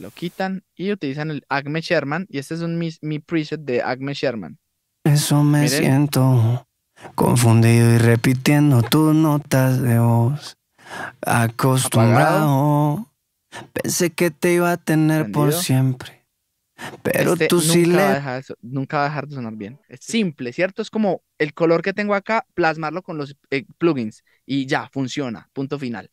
lo quitan y utilizan el Acme Sherman. Y este es un, mi, preset de Acme Sherman. Eso me siento confundido y repitiendo tus notas de voz. Acostumbrado. Pensé que te iba a tener por siempre. Pero este tú nunca le... va nunca va a dejar de sonar bien. Es simple, ¿cierto? Es como el color que tengo acá, plasmarlo con los eh, plugins y ya, funciona. Punto final.